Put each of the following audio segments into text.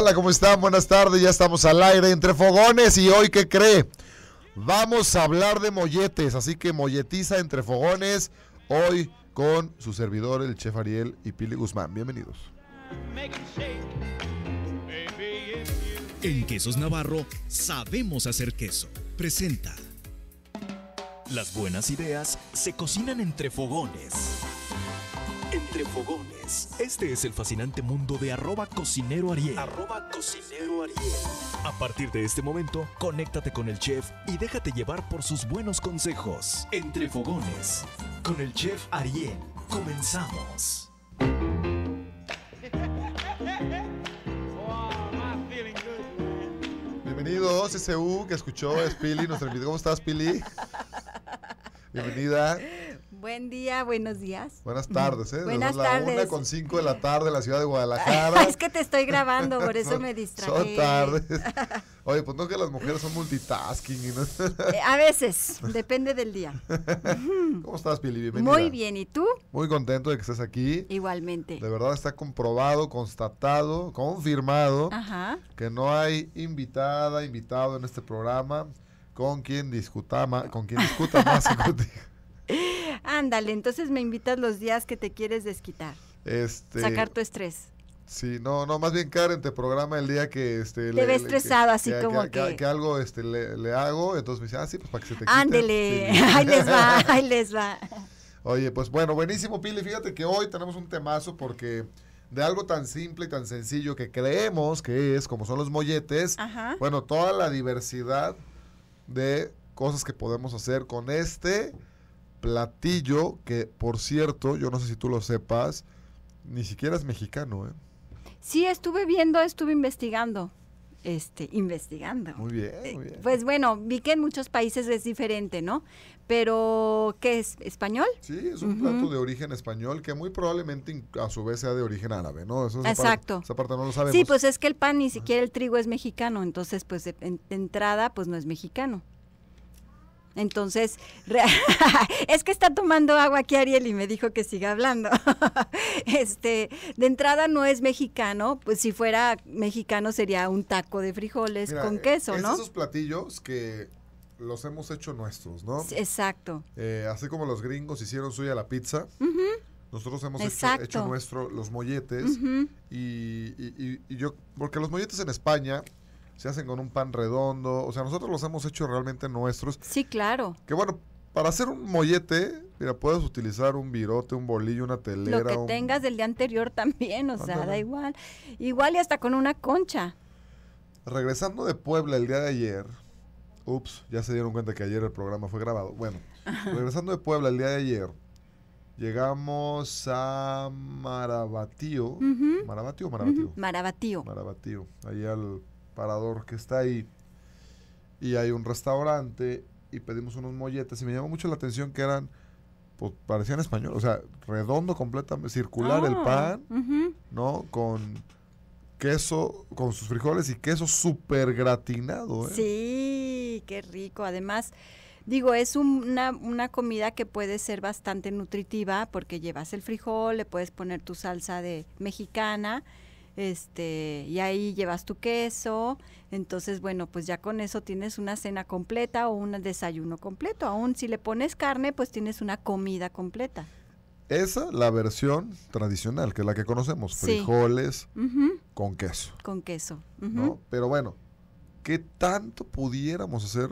Hola, ¿cómo están? Buenas tardes, ya estamos al aire entre fogones y hoy, ¿qué cree? Vamos a hablar de molletes, así que molletiza entre fogones hoy con su servidor, el chef Ariel y Pili Guzmán. Bienvenidos. En Quesos Navarro sabemos hacer queso. Presenta. Las buenas ideas se cocinan entre fogones entre fogones. Este es el fascinante mundo de arroba cocinero Ariel. Arroba cocinero Ariel. A partir de este momento, conéctate con el chef y déjate llevar por sus buenos consejos. Entre fogones, con el chef Ariel. Comenzamos. Bienvenidos, SU, que escuchó, es Pili, nuestro invitado. ¿Cómo estás, Pili? Bienvenida. Buen día, buenos días. Buenas tardes, ¿eh? Buenas Una con cinco de la tarde en la ciudad de Guadalajara. es que te estoy grabando, por eso me distraje. Son tardes. Oye, pues no que las mujeres son multitasking. ¿no? Eh, a veces, depende del día. ¿Cómo estás, Pili? Muy bien, ¿y tú? Muy contento de que estés aquí. Igualmente. De verdad está comprobado, constatado, confirmado que no hay invitada, invitado en este programa con quien discuta, con quien discuta más Ándale, entonces me invitas los días que te quieres desquitar. Este, sacar tu estrés. Sí, no, no, más bien Karen te programa el día que este, te ve estresado, así como que, que, algo este, le, hago, entonces me dice, ah, sí, pues para que se te quite. Ándale, ahí les va, ahí les va. Oye, pues bueno, buenísimo, Pili. Fíjate que hoy tenemos un temazo porque de algo tan simple y tan sencillo que creemos que es, como son los molletes, bueno, toda la diversidad de cosas que podemos hacer con este platillo que, por cierto, yo no sé si tú lo sepas, ni siquiera es mexicano, ¿eh? Sí, estuve viendo, estuve investigando. Este, investigando. Muy bien, muy eh, bien. Pues bueno, vi que en muchos países es diferente, ¿no? Pero, ¿qué es? ¿Español? Sí, es un plato de origen español que muy probablemente a su vez sea de origen árabe, ¿no? Exacto. esa parte no lo sabemos. Sí, pues es que el pan ni siquiera el trigo es mexicano, entonces pues de entrada pues no es mexicano. Entonces, es que está tomando agua aquí Ariel y me dijo que siga hablando. este, de entrada no es mexicano, pues si fuera mexicano sería un taco de frijoles con eh, queso, ¿no? Esos platillos que los hemos hecho nuestros, ¿no? exacto. Eh, así como los gringos hicieron suya la pizza. Nosotros hemos hecho, nuestro los molletes y yo, porque los molletes en España se hacen con un pan redondo, o sea, nosotros los hemos hecho realmente nuestros. Sí, claro. Que bueno, para hacer un mollete, mira, puedes utilizar un virote, un bolillo, una telera. Lo que tengas del día anterior también, o sea, da igual. Igual y hasta con una concha. Regresando de Puebla el día de ayer, ups, ya se dieron cuenta que ayer el programa fue grabado. Bueno, regresando de Puebla el día de ayer, llegamos a Marabatío. ¿Marabatío o Marabatío? Marabatío. Marabatío, ahí al Parador que está ahí y hay un restaurante y pedimos unos molletes y me llamó mucho la atención que eran pues parecían español, o sea, redondo completamente, circular el ah, pan, ¿no? Con queso, con sus frijoles y queso súper gratinado. ¿eh? Sí, qué rico. Además, digo, es una, una comida que puede ser bastante nutritiva porque llevas el frijol, le puedes poner tu salsa de mexicana este, y ahí llevas tu queso. Entonces, bueno, pues ya con eso tienes una cena completa o un desayuno completo. Aún si le pones carne, pues tienes una comida completa. Esa, la versión tradicional, que es la que conocemos, frijoles con queso. Con queso. ¿no? Pero bueno, ¿qué tanto pudiéramos hacer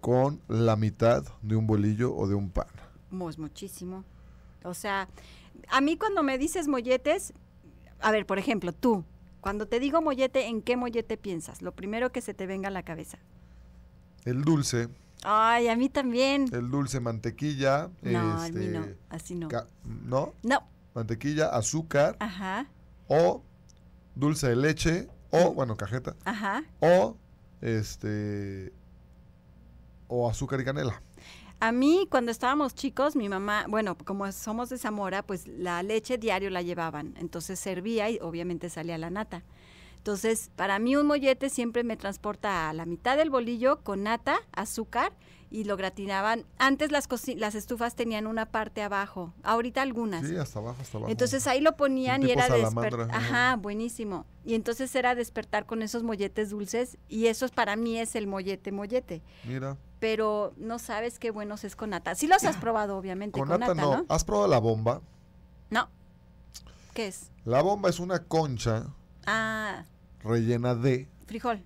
con la mitad de un bolillo o de un pan? Pues muchísimo. O sea, a mí cuando me dices molletes, a ver, por ejemplo, tú, cuando te digo mollete, ¿en qué mollete piensas? Lo primero que se te venga a la cabeza. El dulce. Ay, a mí también. El dulce, mantequilla. No, a mí no, este, así no. ¿No? No. Mantequilla, azúcar. Ajá. O dulce de leche. O, bueno, cajeta. Ajá. O, este, o azúcar y canela. A mí, cuando estábamos chicos, mi mamá, bueno, como somos de Zamora, pues la leche diario la llevaban. Entonces servía y obviamente salía la nata. Entonces, para mí un mollete siempre me transporta a la mitad del bolillo con nata, azúcar y lo gratinaban. Antes las, estufas tenían una parte abajo, ahorita algunas. Sí, hasta abajo, hasta abajo. Entonces ahí lo ponían y era despertar. Ajá, buenísimo. Y entonces era despertar con esos molletes dulces y eso para mí es el mollete, mollete. Mira pero no sabes qué buenos es con nata. Sí los has probado, obviamente. Con, nata, no. ¿Has probado la bomba? No. ¿Qué es? La bomba es una concha ah. rellena de frijol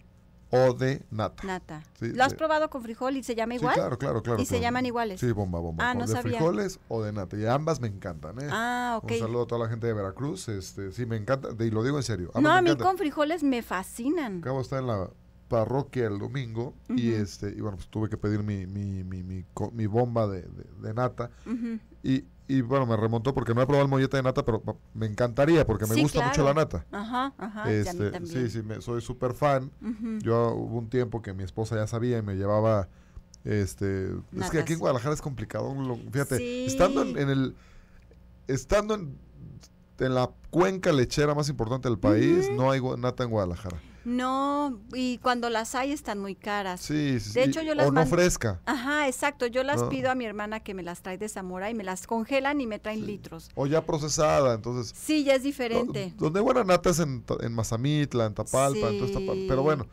o de nata. Nata. ¿Lo has probado con frijol y se llama igual? claro, claro, claro. Y se llaman iguales. Sí, bomba, bomba. Ah, no de frijoles o de nata. Y ambas me encantan, ¿eh? Ah, ok. Un saludo a toda la gente de Veracruz. Este, sí, me encanta. y lo digo en serio. no, a mí con frijoles me fascinan. Acabo de estar en la parroquia el domingo y este y bueno pues tuve que pedir mi, mi, bomba de, nata y, bueno me remontó porque no he probado el mollete de nata pero me encantaría porque me gusta mucho la nata este, sí sí me, soy súper fan yo hubo un tiempo que mi esposa ya sabía y me llevaba este es que aquí en Guadalajara es complicado fíjate estando en, el estando en en la cuenca lechera más importante del país, no hay nata en Guadalajara. No, y cuando las hay están muy caras. Sí, sí. De hecho, yo las o no fresca. Ajá, exacto. Yo las pido a mi hermana que me las trae de Zamora y me las congelan y me traen litros. O ya procesada, entonces. Sí, ya es diferente. donde buena nata es en, en Mazamitla, en Tapalpa, en Pero bueno,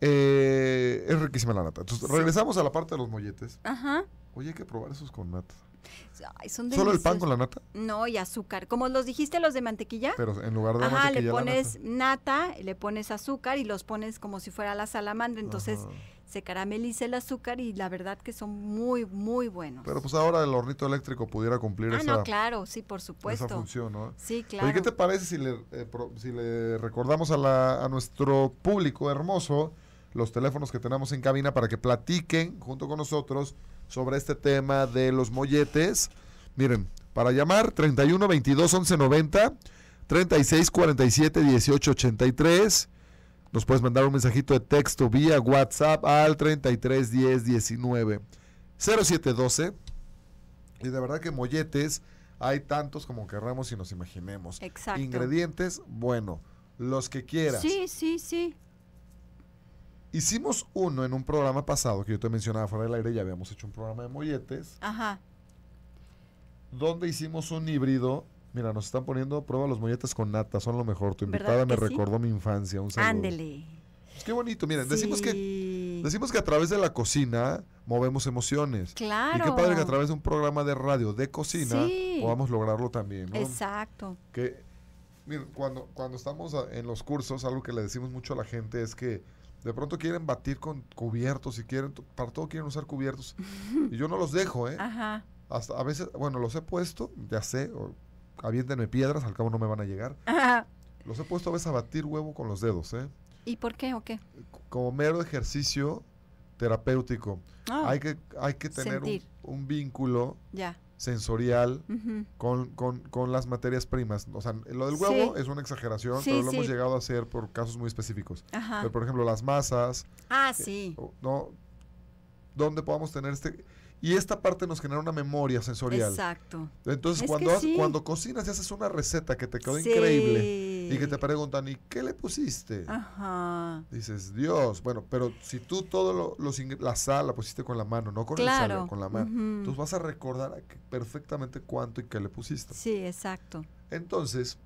eh, es riquísima la nata. Entonces, regresamos a la parte de los molletes. Ajá. Oye, hay que probar esos con nata. ¿Solo el pan con la nata? No, y azúcar. Como los dijiste, los de mantequilla. Pero en lugar de mantequilla, le pones nata. le pones azúcar y los pones como si fuera la salamandra. Entonces se carameliza el azúcar y la verdad que son muy, muy buenos. Pero pues ahora el hornito eléctrico pudiera cumplir ah, no, claro, sí, por supuesto. Sí, claro. ¿Y qué te parece si le, eh, si le recordamos a, a nuestro público hermoso los teléfonos que tenemos en cabina para que platiquen junto con nosotros? sobre este tema de los molletes. Miren, para llamar 31 22 11 90, 36 47 18 83. Nos puedes mandar un mensajito de texto vía WhatsApp al 33 10 19 12 Y de verdad que molletes hay tantos como querramos y nos imaginemos. Exacto. Ingredientes, bueno, los que quieras. Sí, sí, sí. Hicimos uno en un programa pasado que yo te mencionaba fuera del aire, ya habíamos hecho un programa de molletes. Ajá. Donde hicimos un híbrido. Mira, nos están poniendo prueba los molletes con nata, son lo mejor. Tu invitada me recordó mi infancia. Un saludo. Ándele. Pues qué bonito, miren, decimos que decimos que a través de la cocina movemos emociones. Claro. Y qué padre que a través de un programa de radio de cocina podamos lograrlo también, Exacto. Que miren, cuando cuando estamos en los cursos, algo que le decimos mucho a la gente es que de pronto quieren batir con cubiertos y quieren, para todo quieren usar cubiertos. Y yo no los dejo, ¿eh? Ajá. Hasta a veces, bueno, los he puesto, ya sé, o, piedras, al cabo no me van a llegar. Los he puesto a veces a batir huevo con los dedos, ¿eh? ¿Y por qué o qué? Como mero ejercicio terapéutico. Ah. hay, que, hay que tener un, un, vínculo ya sensorial con, con, con, las materias primas. O sea, lo del huevo es una exageración, pero lo hemos llegado a hacer por casos muy específicos. Pero, por ejemplo, las masas. Ah, eh, sí. no, donde podamos tener este... Y esta parte nos genera una memoria sensorial. Exacto. Entonces, cuando, cuando cocinas y haces una receta que te quedó increíble y que te preguntan, ¿y qué le pusiste? Ajá. Dices, Dios, bueno, pero si tú todo lo, la sal la pusiste con la mano, no con el con la mano, tú entonces vas a recordar perfectamente cuánto y qué le pusiste. Sí, exacto. Entonces,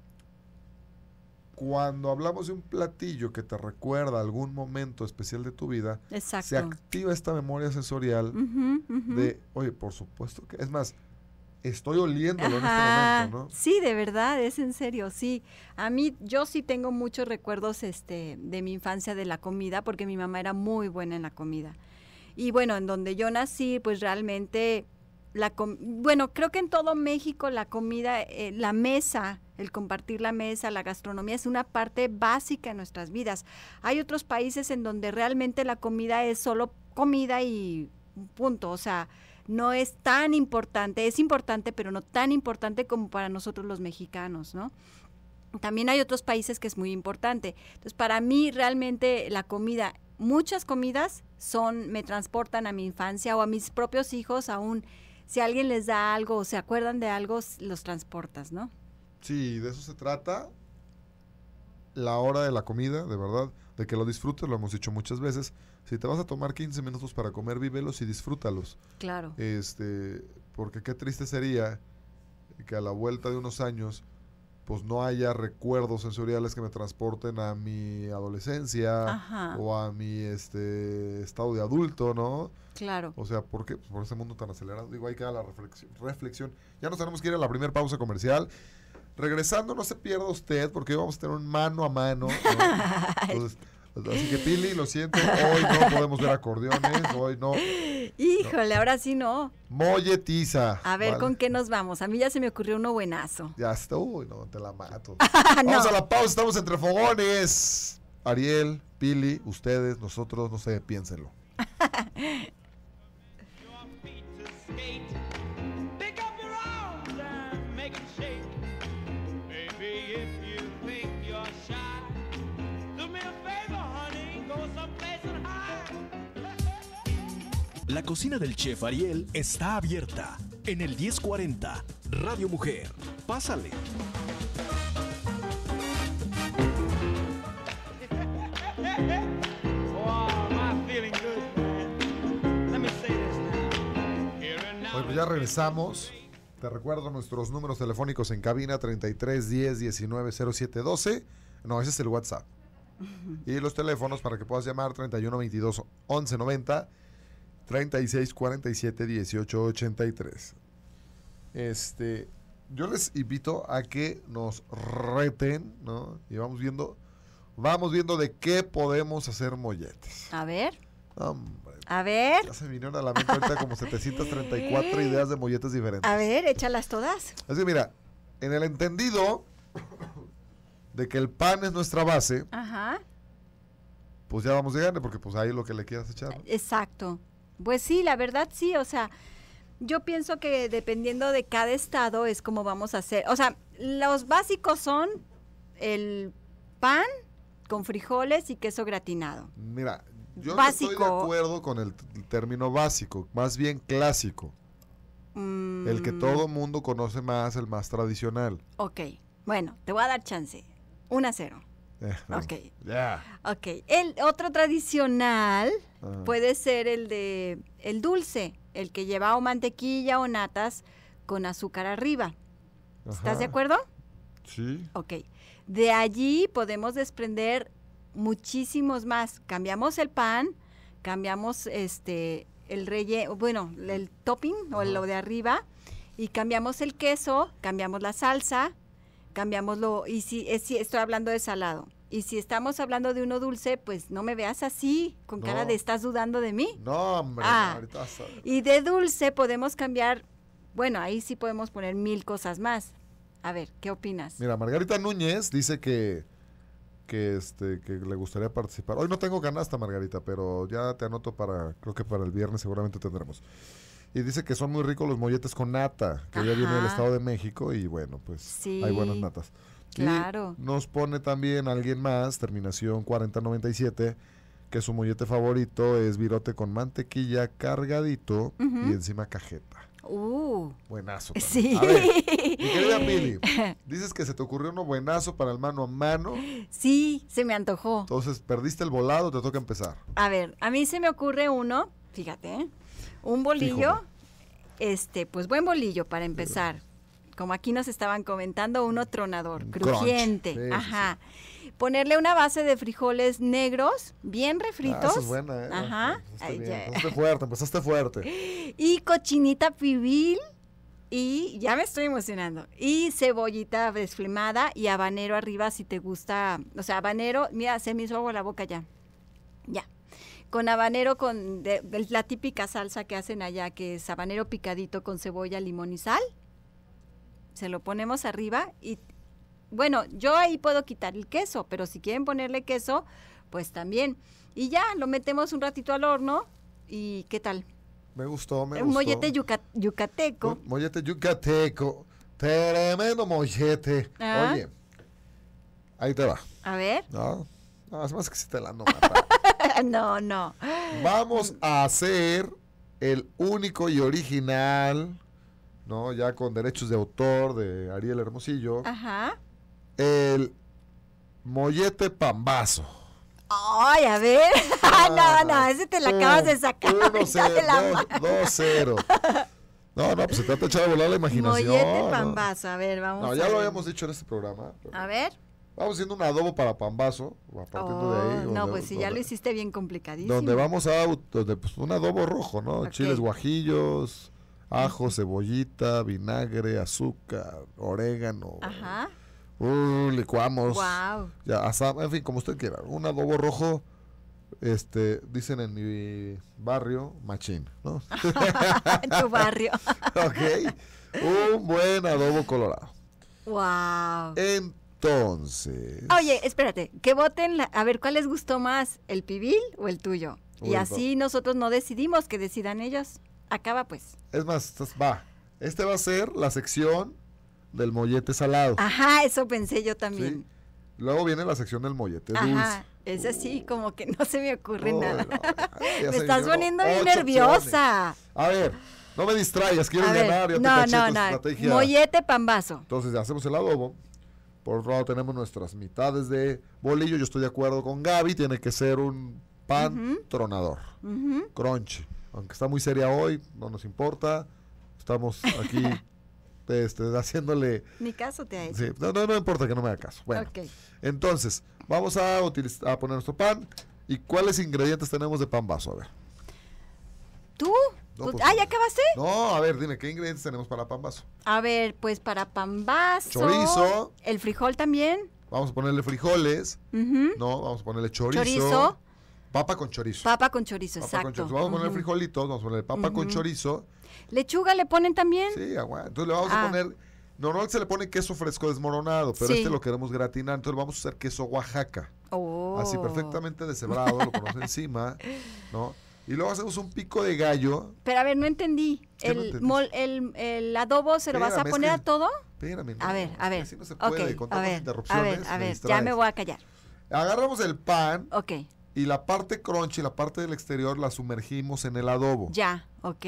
cuando hablamos de un platillo que te recuerda algún momento especial de tu vida, se activa esta memoria sensorial de, oye, por supuesto que, es más, estoy oliéndolo este ¿no? Sí, de verdad, es en serio, sí. A mí, yo sí tengo muchos recuerdos este, de mi infancia de la comida, porque mi mamá era muy buena en la comida. Y bueno, en donde yo nací, pues realmente, la bueno, creo que en todo México la comida, eh, la mesa, el compartir la mesa, la gastronomía es una parte básica en nuestras vidas. Hay otros países en donde realmente la comida es solo comida y punto, o sea, no es tan importante, es importante, pero no tan importante como para nosotros los mexicanos, ¿no? También hay otros países que es muy importante. Entonces, para mí realmente la comida, muchas comidas son, me transportan a mi infancia o a mis propios hijos aún. Si alguien les da algo o se acuerdan de algo, los transportas, ¿no? Sí, de eso se trata. La hora de la comida, de verdad, de que lo disfrutes, lo hemos dicho muchas veces si te vas a tomar 15 minutos para comer, vívelos y disfrútalos. Claro. Este, porque qué triste sería que a la vuelta de unos años pues no haya recuerdos sensoriales que me transporten a mi adolescencia o a mi este estado de adulto, ¿no? Claro. O sea, ¿por qué? por ese mundo tan acelerado. Digo, ahí queda la reflexión. reflexión. Ya nos tenemos que ir a la primera pausa comercial. Regresando, no se pierda usted, porque vamos a tener un mano a mano. Así que Pili, lo siento, hoy no podemos ver acordeones, hoy no. Híjole, ahora sí no. Molletiza. A ver, ¿con qué nos vamos? A mí ya se me ocurrió uno buenazo. Ya está, uy, no, te la mato. Vamos a la pausa, estamos entre fogones. Ariel, Pili, ustedes, nosotros, no sé, piénsenlo. La cocina del chef Ariel está abierta en el 1040 Radio Mujer. Pásale. Bueno, pues ya regresamos. Te recuerdo nuestros números telefónicos en cabina 33 10 19 07 12. No, ese es el WhatsApp. Y los teléfonos para que puedas llamar 31 22 11 90 36 47 18 83. Este, yo les invito a que nos reten, ¿no? Y vamos viendo, vamos viendo de qué podemos hacer molletes. A ver. a ver. Ya se vinieron a la mente ahorita como 734 ideas de molletes diferentes. A ver, échalas todas. Así que mira, en el entendido de que el pan es nuestra base, Ajá. pues ya vamos a gane porque pues ahí lo que le quieras echar. Exacto. Pues sí, la verdad sí, o sea, yo pienso que dependiendo de cada estado es como vamos a hacer. O sea, los básicos son el pan con frijoles y queso gratinado. Mira, yo estoy de acuerdo con el, término básico, más bien clásico. Mm. El que todo mundo conoce más, el más tradicional. Ok, bueno, te voy a dar chance. 1 a 0. Eh, ok. Ok. El otro tradicional ah. puede ser el de el dulce, el que lleva mantequilla o natas con azúcar arriba. ¿Estás de acuerdo? Sí. Ok. De allí podemos desprender muchísimos más. Cambiamos el pan, cambiamos este el relleno, bueno, el topping o lo de arriba y cambiamos el queso, cambiamos la salsa, lo Y si, es, eh, si estoy hablando de salado. Y si estamos hablando de uno dulce, pues no me veas así, con cara de estás dudando de mí. No, hombre. Ah, y de dulce podemos cambiar, bueno, ahí sí podemos poner mil cosas más. A ver, ¿qué opinas? Mira, Margarita Núñez dice que, que, este, que le gustaría participar. Hoy no tengo canasta, Margarita, pero ya te anoto para, creo que para el viernes seguramente tendremos. Y dice que son muy ricos los molletes con nata, que ya viene del Estado de México y bueno, pues hay buenas natas. Claro. nos pone también alguien más, terminación 4097, que su mollete favorito es virote con mantequilla cargadito y encima cajeta. Uh. Buenazo. Sí. A ver, mi querida Pili, dices que se te ocurrió uno buenazo para el mano a mano. Sí, se me antojó. Entonces, perdiste el volado, te toca empezar. A ver, a mí se me ocurre uno, fíjate, un bolillo, este, pues buen bolillo para empezar. Como aquí nos estaban comentando, uno tronador, crujiente. ajá. Ponerle una base de frijoles negros, bien ah, refritos. Ah, eso es buena, ¿eh? Ajá. fuerte, empezaste fuerte. Y cochinita pibil. Y ya me estoy emocionando. Y cebollita desflemada y habanero arriba si te gusta. O sea, habanero, mira, se me hizo agua la boca ya. Ya con habanero, con la típica salsa que hacen allá, que es habanero picadito con cebolla, limón y sal. Se lo ponemos arriba y, bueno, yo ahí puedo quitar el queso, pero si quieren ponerle queso, pues también. Y ya lo metemos un ratito al horno y ¿qué tal? Me gustó, me un Mollete yucateco. mollete yucateco. Tremendo mollete. Ah. Oye, ahí te va. A ver. No, es más que si te la nota no, no. Vamos a hacer el único y original, ¿no? Ya con derechos de autor de Ariel Hermosillo. Ajá. El mollete pambazo. Ay, a ver. Ah. no, no, ese te la acabas de sacar. 2-0. No, no, pues se te ha echar a volar la imaginación. Mollete pambazo, a ver, vamos. No, ya lo habíamos dicho en este programa. A ver. Vamos haciendo un adobo para pambazo, oh, no, pues si ya lo hiciste bien complicadísimo. Donde vamos a pues, un adobo rojo, ¿no? Chiles guajillos, ajo, cebollita, vinagre, azúcar, orégano. Ajá. Uh, licuamos. Wow. Ya, en fin, como usted quiera. Un adobo rojo, este, dicen en mi barrio, machín, ¿no? en tu barrio. ok. Un buen adobo colorado. Wow. Entonces. Oye, espérate, que voten, a ver, ¿cuál les gustó más, el pibil o el tuyo? y así nosotros no decidimos que decidan ellos. Acaba pues. Es más, va. Este va a ser la sección del mollete salado. Ajá, eso pensé yo también. Luego viene la sección del mollete Ajá, Es así, como que no se me ocurre nada. me estás poniendo nerviosa. A ver, no me distraigas, quieres ganar. Ya no, no, no, no. Mollete pambazo. Entonces, hacemos el adobo. Por otro lado tenemos nuestras mitades de bolillo. Yo estoy de acuerdo con Gaby, tiene que ser un pan tronador. crunch. Aunque está muy seria hoy, no nos importa. Estamos aquí este, haciéndole... Ni caso te ha hecho. No, no, importa que no me haga caso. Bueno, entonces vamos a, a poner nuestro pan. ¿Y cuáles ingredientes tenemos de pan vaso? A ver. Tú pues, pues, ah, ¿ya acabaste? No, a ver, dime, ¿qué ingredientes tenemos para pambazo? A ver, pues para pambazo. Chorizo. El frijol también. Vamos a ponerle frijoles. No, vamos a ponerle chorizo. Chorizo. Papa con chorizo. Papa con chorizo, exacto. Vamos a poner frijolitos, vamos a poner papa con chorizo. ¿Lechuga le ponen también? Sí, agua. Entonces le vamos a ah. poner. Normal se le pone queso fresco desmoronado, pero este lo queremos gratinar, entonces vamos a usar queso Oaxaca. Oh. Así perfectamente deshebrado, lo ponemos encima, ¿no? Y luego hacemos un pico de gallo. Pero a ver, no entendí. El, el, adobo se lo vas a poner a todo? Espérame. a ver, a ver. okay, a ver, A ver, ya me voy a callar. Agarramos el pan. Ok. Y la parte crunchy, la parte del exterior, la sumergimos en el adobo. Ya, ok.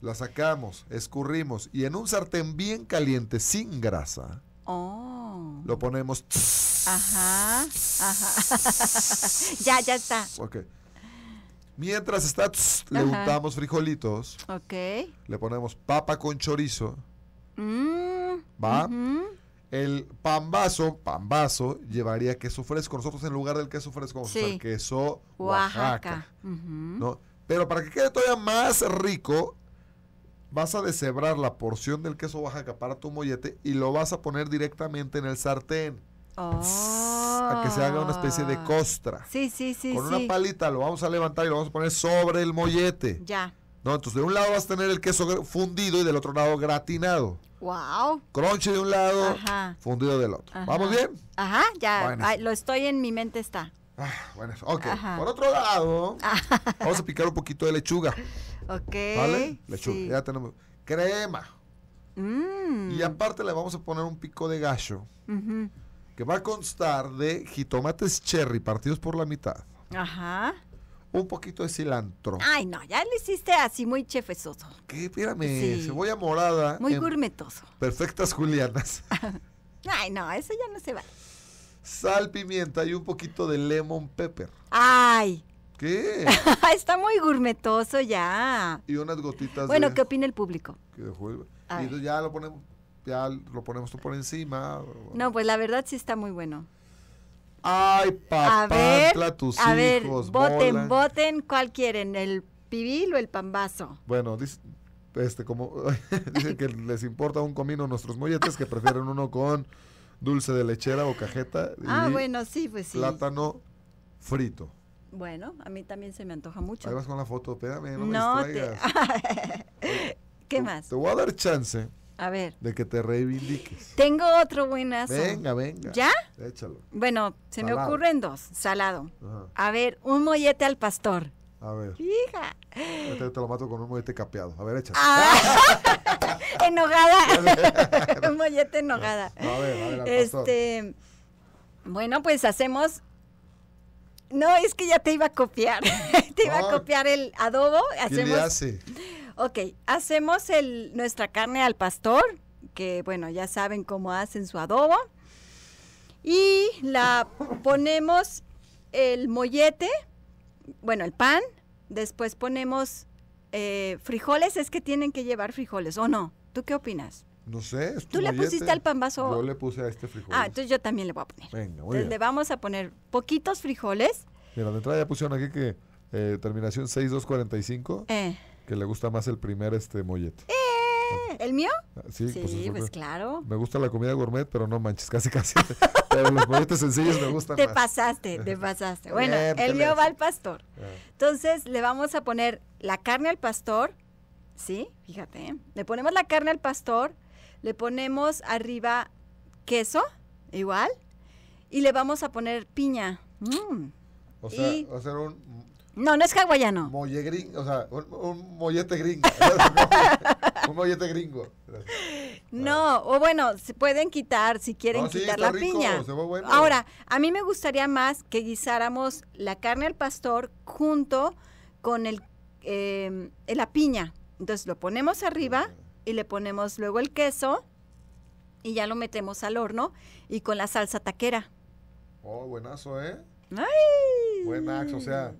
La sacamos, escurrimos y en un sartén bien caliente, sin grasa. Oh. Lo ponemos. Ajá, ajá. ya, ya está. Ok. Mientras está, le untamos frijolitos. Ok. Le ponemos papa con chorizo. Mm, ¿Va? El pambazo, pambazo, llevaría queso fresco. Nosotros en lugar del queso fresco vamos queso Oaxaca. ¿no? Pero para que quede todavía más rico, vas a deshebrar la porción del queso Oaxaca para tu mollete y lo vas a poner directamente en el sartén. Oh a que se haga una especie de ah. costra. Sí, sí, sí. Con una palita lo vamos a levantar y lo vamos a poner sobre el mollete. Ya. No, entonces de un lado vas a tener el queso fundido y del otro lado gratinado. Wow. Crunchy de un lado, fundido del otro. ¿Vamos bien? Ajá, ya. lo estoy en mi mente está. Ah, bueno, ok. Por otro lado, vamos a picar un poquito de lechuga. Ok. ¿Vale? Lechuga. Ya tenemos crema. Mm. Y aparte le vamos a poner un pico de gallo que va a constar de jitomates cherry partidos por la mitad. Ajá. Un poquito de cilantro. Ay, no, ya lo hiciste así muy chefesoso. ¿Qué? Espérame, cebolla morada. Muy gourmetoso. Perfectas julianas. Ay, no, eso ya no se va. Sal, pimienta y un poquito de lemon pepper. Ay, ¿Qué? Está muy gourmetoso ya. Y unas gotitas. de... Bueno, ¿qué opina el público? Que y ya lo ponemos ya lo ponemos tú por encima. No, pues la verdad sí está muy bueno. Ay, papá, a tus a ver, voten, voten, ¿cuál quieren? ¿El pibil o el pambazo? Bueno, dice, este, como, dicen que les importa un comino nuestros molletes, que prefieren uno con dulce de lechera o cajeta. ah, bueno, sí, pues sí. Plátano frito. Bueno, a mí también se me antoja mucho. Ahí vas con la foto, espérame, no, me ¿Qué más? Te voy a dar chance a ver. De que te reivindiques. Tengo otro buenazo. Venga, venga. ¿Ya? Échalo. Bueno, se me ocurren dos. Salado. A ver, un mollete al pastor. A ver. Hija. Este te lo mato con un mollete capeado. A ver, échalo. Ah. enojada. un mollete enojada. A ver, a ver. Al este. Bueno, pues hacemos no, es que ya te iba a copiar. te iba a copiar el adobo. Hacemos, ¿Qué le hace? Ok, hacemos el, nuestra carne al pastor, que bueno, ya saben cómo hacen su adobo. Y la ponemos el mollete, bueno, el pan, después ponemos eh, frijoles, es que tienen que llevar frijoles, ¿o no? ¿Tú qué opinas? No sé. ¿Tú le pusiste al pan vaso? Yo le puse a este frijol. Ah, entonces yo también le voy a poner. Venga, bueno. entonces, Le vamos a poner poquitos frijoles. Mira, de entrada ya pusieron aquí que eh, terminación 6245. Eh que le gusta más el primer este mollete eh, ¿El mío? Ah, sí, pues, pues claro. Me gusta la comida gourmet, pero no manches, casi casi. pero los molletes sencillos me gustan te pasaste, te pasaste. Bueno, el mío va al pastor. Ah. Entonces le vamos a poner la carne al pastor, ¿sí? Fíjate, le ponemos la carne al pastor, le ponemos arriba queso, igual, y le vamos a poner piña. Mm. O sea, un no, no es hawaiano. Molle gringo, o sea, un, mollete gringo. un mollete gringo. No, ah. o bueno, se pueden quitar si quieren quitar la piña. Ahora, a mí me gustaría más que guisáramos la carne al pastor junto con el, em, eh, la piña. Entonces lo ponemos arriba y le ponemos luego el queso y ya lo metemos al horno y con la salsa taquera. Oh, buenazo, ¿eh? ¡Ay! Buenazo, o sea,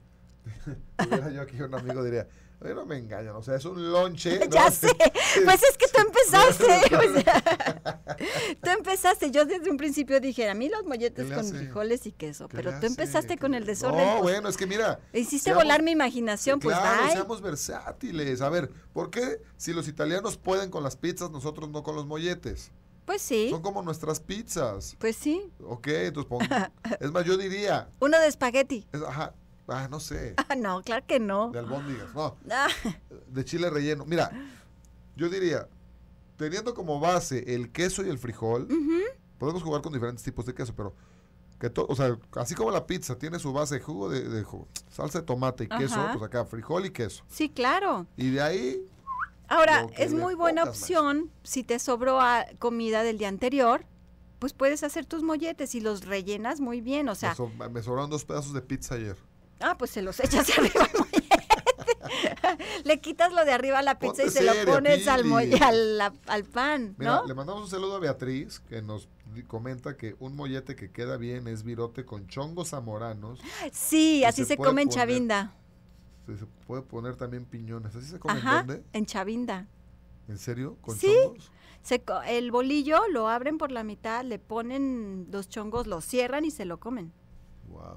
yo aquí un amigo diría, no me engañan, o sea, es un lonche. Ya sé, pues es que tú empezaste. tú empezaste, yo desde un principio dije, a mí los molletes con frijoles y queso, pero tú empezaste con el desorden. No, pues, bueno, es que mira. Hiciste volar mi imaginación, pues claro, seamos versátiles. A ver, ¿por qué si los italianos pueden con las pizzas, nosotros no con los molletes? Pues sí. Son como nuestras pizzas. Pues sí. Ok, entonces Es más, yo diría. Uno de espagueti. ajá, Ah, no sé. Ah, no, claro que no. De albóndigas, no. Ah. De chile relleno. Mira, yo diría, teniendo como base el queso y el frijol, podemos jugar con diferentes tipos de queso, pero que o sea, así como la pizza tiene su base de jugo de, jugo, salsa de tomate y queso, pues acá frijol y queso. Sí, claro. Y de ahí Ahora, es muy buena opción si te sobró comida del día anterior, pues puedes hacer tus molletes y los rellenas muy bien, o sea. me sobraron dos pedazos de pizza ayer. Ah, pues se los echas arriba mollete. le quitas lo de arriba a la pizza y se lo pones al, pan, Mira, Le mandamos un saludo a Beatriz, que nos comenta que un mollete que queda bien es virote con chongos zamoranos. Sí, así se, come en Chavinda. Se, puede poner también piñones. ¿Así se come en dónde? En Chavinda. ¿En serio? sí. el bolillo lo abren por la mitad, le ponen los chongos, lo cierran y se lo comen.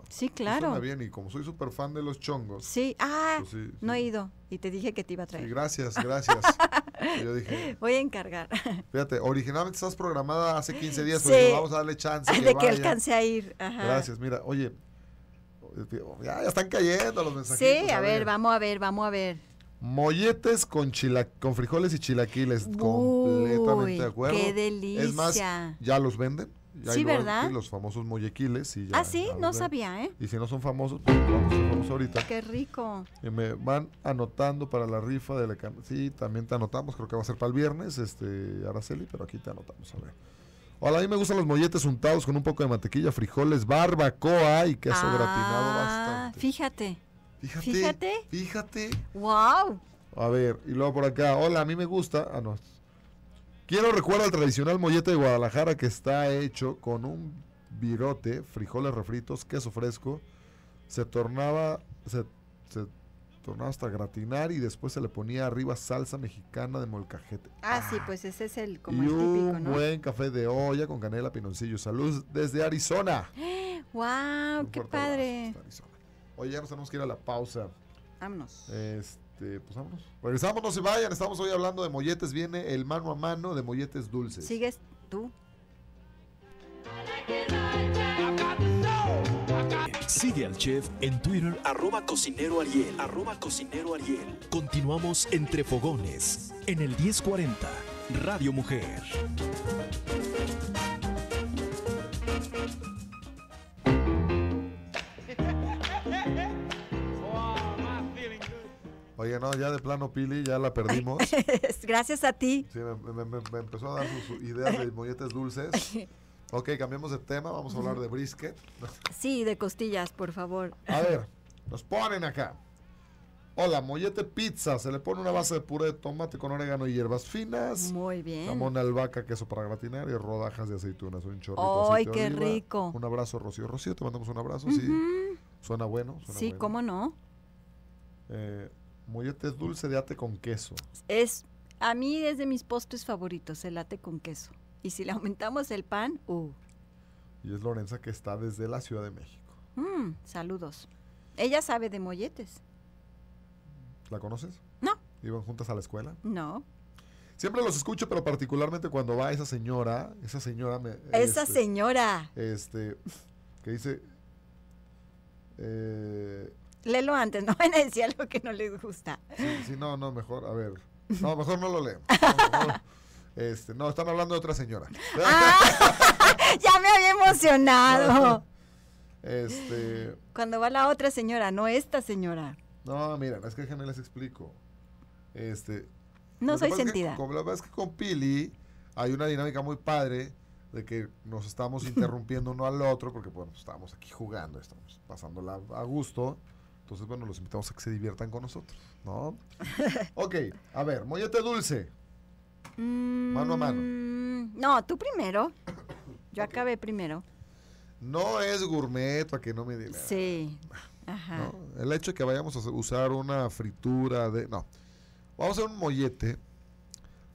Sí, claro. bien y como soy súper fan de los chongos. Sí, ah, pues no he ido y te dije que te iba a traer. gracias, gracias. voy a encargar. Fíjate, originalmente estás programada hace 15 días, pero vamos a darle chance. Que de que alcance a ir. Gracias, mira, oye, ya, están cayendo los mensajes. Sí, a, ver, vamos a ver, vamos a ver. Molletes con, con frijoles y chilaquiles. completamente de acuerdo. Qué delicia. Es más, ¿ya los venden? sí, ¿verdad? Los famosos mollequiles. Y ya, ah, sí, no sabía, ¿eh? Y si no son famosos, pues vamos, famosos ahorita. Qué rico. me van anotando para la rifa de la Sí, también te anotamos, creo que va a ser para el viernes, este, Araceli, pero aquí te anotamos, a ver. Hola, a mí me gustan los molletes untados con un poco de mantequilla, frijoles, barbacoa y queso ah, gratinado bastante. Fíjate. Fíjate. Fíjate. Fíjate. Wow. A ver, y luego por acá, hola, a mí me gusta. Ah, no, Quiero recuerda el tradicional mollete de Guadalajara que está hecho con un birote, frijoles refritos, queso fresco? Se tornaba, se, tornaba hasta gratinar y después se le ponía arriba salsa mexicana de molcajete. Ah, sí, ah. pues ese es el como y típico, un buen café de olla con canela, pinoncillo. Salud desde Arizona. ¡Wow! ¡Qué padre! Oye, ya nos tenemos que ir a la pausa. Vámonos. Este, este, pues Regresamos, no se vayan. Estamos hoy hablando de molletes. Viene el mano a mano de molletes dulces. ¿Sigues tú? Sigue al chef en Twitter, arroba cocinero Ariel, arroba cocinero Ariel. Continuamos entre fogones en el 1040, Radio Mujer. Oye, no, ya de plano, Pili, ya la perdimos. Gracias a ti. Sí, me, empezó a dar sus ideas de molletes dulces. Ok, cambiamos de tema, vamos a hablar de brisket. Sí, de costillas, por favor. A ver, nos ponen acá. Hola, mollete pizza. Se le pone una base de puré de tomate con orégano y hierbas finas. Muy bien. Jamón, albahaca, queso para gratinar y rodajas de aceitunas. Un chorrito ¡Ay, qué rico! Un abrazo, Rocío. Rocío, te mandamos un abrazo. Sí. Suena bueno. sí, cómo no. Eh, Molletes dulce de ate con queso. Es, a mí es de mis postres favoritos, el ate con queso. Y si le aumentamos el pan, uh. Y es Lorenza que está desde la Ciudad de México. Mm, saludos. Ella sabe de molletes. ¿La conoces? No. ¿Iban juntas a la escuela? No. Siempre los escucho, pero particularmente cuando va esa señora, esa señora me... Esa este, señora. Este, que dice... Eh, léelo antes, no venencia a lo que no les gusta. Sí, sí, no, no, mejor, a ver. No, mejor no lo leo. No, este, no, están hablando de otra señora. Ah, ya me había emocionado. Este. Cuando va la otra señora, no esta señora. No, mira, es que déjenme les explico. Este. No soy sentida. la verdad es que con Pili hay una dinámica muy padre de que nos estamos interrumpiendo uno al otro porque, bueno, pues, estamos aquí jugando, estamos pasándola a gusto. Entonces, bueno, los invitamos a que se diviertan con nosotros, ¿no? ok, a ver, mollete dulce. Mm, mano a mano. No, tú primero. Yo acabé primero. No es gourmet, para que no me digas Sí. Ajá. El hecho de que vayamos a usar una fritura de... No. Vamos a hacer un mollete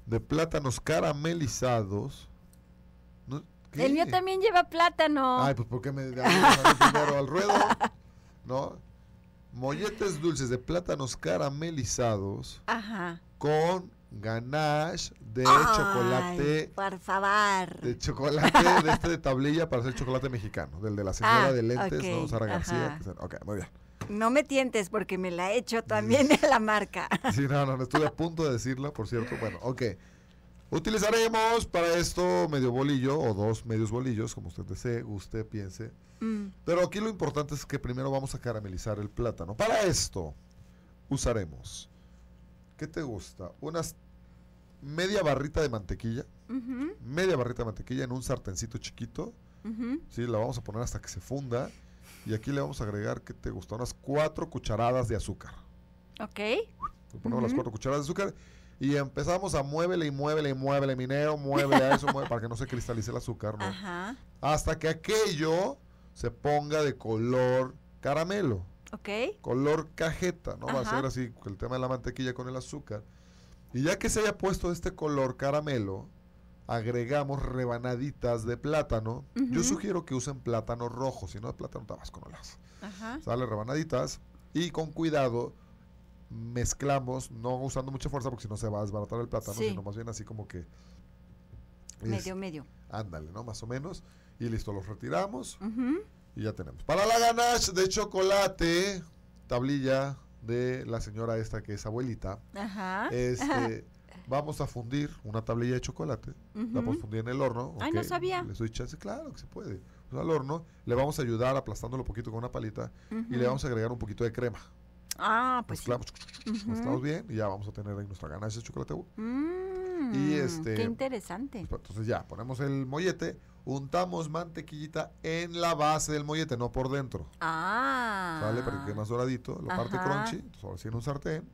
de plátanos caramelizados. El mío también lleva plátano. Ay, pues ¿por qué me... primero al ruedo? ¿No? molletes dulces de plátanos caramelizados con ganache de chocolate. Por favor. De chocolate, de este de tablilla para hacer chocolate mexicano, del de la señora ah, de lentes, ¿no? Sara García. ok, muy bien. No me tientes porque me la he hecho también en la marca. Sí, no, no, no estuve a punto de decirlo, por cierto. Bueno, ok. Utilizaremos para esto medio bolillo o dos medios bolillos, como usted desee, Usted piense. Mm. Pero aquí lo importante es que primero vamos a caramelizar el plátano. Para esto usaremos, ¿qué te gusta? Unas media barrita de mantequilla, media barrita de mantequilla en un sartencito chiquito. Sí, la vamos a poner hasta que se funda. Y aquí le vamos a agregar, ¿qué te gusta? Unas cuatro cucharadas de azúcar. Ok. ponemos las cuatro cucharadas de azúcar y empezamos a muévele y muévele y muévele, minero, muévele a eso, muévele, para que no se cristalice el azúcar, ¿no? Ajá. Hasta que aquello se ponga de color caramelo. Ok. Color cajeta, ¿no? Va a ser así el tema de la mantequilla con el azúcar. Y ya que se haya puesto este color caramelo, agregamos rebanaditas de plátano. Yo sugiero que usen plátano rojo, si no es plátano tabasco no las. Ajá. Sale rebanaditas y con cuidado mezclamos, no usando mucha fuerza porque si no se va a desbaratar el plátano, sino más bien así como que... Medio, medio. Ándale, ¿no? Más o menos. Y listo, los retiramos. Y ya tenemos. Para la ganache de chocolate, tablilla de la señora esta que es abuelita. Ajá. Este, Vamos a fundir una tablilla de chocolate. La podemos fundir en el horno. Ay, no sabía. Le doy chance, claro que se puede. al horno, le vamos a ayudar aplastándolo un poquito con una palita y le vamos a agregar un poquito de crema. Ah, pues Estamos sí. bien y ya vamos a tener ahí nuestra ganancia de chocolate. Mm, y este, qué interesante. Pues, entonces ya, ponemos el mollete, untamos mantequillita en la base del mollete, no por dentro. Ah. Vale, para que quede más doradito, la parte crunchy, entonces ahora sí en un sartén,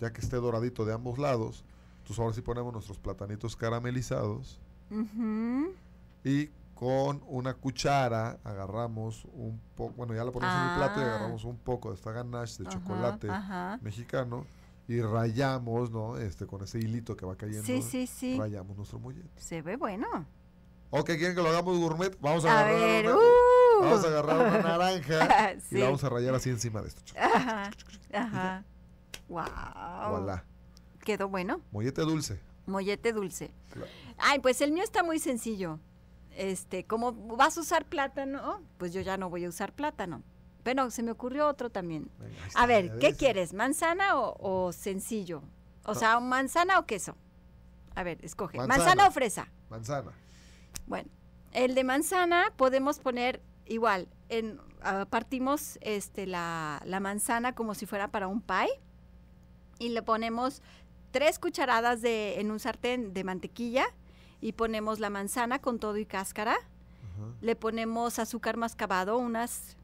ya que esté doradito de ambos lados, entonces ahora sí ponemos nuestros platanitos caramelizados. Uh Y con una cuchara agarramos un poco, bueno, ya la ponemos en el plato y ah. agarramos un poco de esta ganache de chocolate mexicano y rayamos, ¿no? Este, con ese hilito que va cayendo. Sí, sí, sí. Rayamos nuestro mollete. Se ve bueno. Ok, ¿quieren que lo hagamos gourmet? Vamos a, agarrar. Ver, una, uh. Vamos a agarrar una naranja y la vamos a rayar así encima de esto. Ajá. ajá. Wow. Voilà. Quedó bueno. Mollete dulce. Mollete dulce. Ay, pues el mío está muy sencillo este, como vas a usar plátano, pues yo ya no voy a usar plátano. Pero se me ocurrió otro también. a ver, ¿qué quieres? ¿Manzana o, sencillo? O sea, ah. ¿manzana o queso? A ver, escoge. Manzana. o fresa? Manzana. Bueno, el de manzana podemos poner igual. En, ah, partimos este, la, manzana como si fuera para un pie y le ponemos tres cucharadas de, en un sartén de mantequilla y ponemos la manzana con todo y cáscara. Le ponemos azúcar mascabado, unas